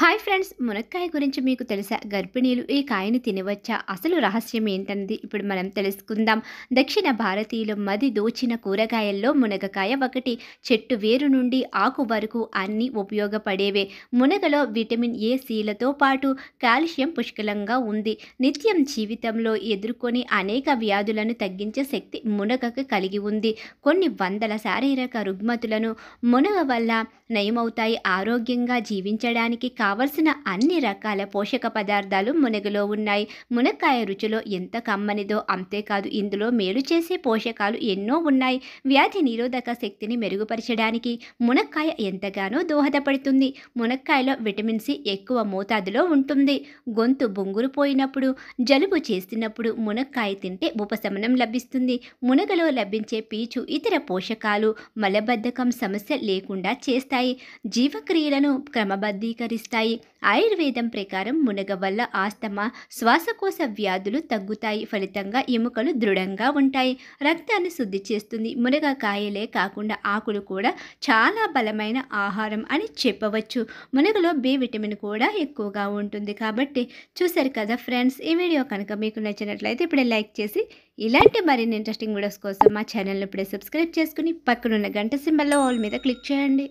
hi friends మునక్కాయ గురించి మీకు తెలుసా గర్భిణీలు ఈ కాయని తినవచ్చా అసలు రహస్యం ఏంటన్నది ఇప్పుడు మనం తెలుసుకుందాం దక్షిణ భారతీయులు మది దోచిన కూరగాయల్లో మునగకాయ ఒకటి చెట్టు వేరు నుండి ఆకు వరకు అన్ని ఉపయోగపడేవే మునగలో విటమిన్ ఏ సీలతో పాటు కాల్షియం పుష్కలంగా ఉంది నిత్యం జీవితంలో ఎదుర్కొని అనేక వ్యాధులను తగ్గించే శక్తి మునగకు కలిగి ఉంది కొన్ని వందల శారీరక రుగ్మతులను మునగ వల్ల నయమవుతాయి ఆరోగ్యంగా జీవించడానికి కారణం కావలసిన అన్ని రకాల పోషక పదార్థాలు మునగలో ఉన్నాయి మునక్కాయ రుచిలో ఎంత కమ్మనిదో అంతేకాదు ఇందులో మేలు చేసే పోషకాలు ఎన్నో ఉన్నాయి వ్యాధి నిరోధక శక్తిని మెరుగుపరచడానికి మునక్కాయ ఎంతగానో దోహదపడుతుంది మునక్కాయలో విటమిన్ సి ఎక్కువ మోతాదులో ఉంటుంది గొంతు బొంగురు పోయినప్పుడు జలుబు చేసినప్పుడు మునక్కాయ తింటే ఉపశమనం లభిస్తుంది మునగలో లభించే పీచు ఇతర పోషకాలు మలబద్ధకం సమస్య లేకుండా చేస్తాయి జీవక్రియలను క్రమబద్ధీకరిస్తాయి తగ్గుతాయి ఆయుర్వేదం ప్రకారం మునగ వల్ల ఆస్తమా శ్వాసకోశ వ్యాధులు తగ్గుతాయి ఫలితంగా ఎముకలు దృఢంగా ఉంటాయి రక్తాన్ని శుద్ధి చేస్తుంది మునగ కాయలే కాకుండా ఆకులు కూడా చాలా బలమైన ఆహారం అని చెప్పవచ్చు మునగలో బి విటమిన్ కూడా ఎక్కువగా ఉంటుంది కాబట్టి చూశారు కదా ఫ్రెండ్స్ ఈ వీడియో కనుక మీకు నచ్చినట్లయితే ఇప్పుడే లైక్ చేసి ఇలాంటి మరిన్ని ఇంట్రెస్టింగ్ వీడియోస్ కోసం మా ఛానల్ని ఇప్పుడే సబ్స్క్రైబ్ చేసుకుని పక్కనున్న గంట సింబల్లో ఆల్ మీద క్లిక్ చేయండి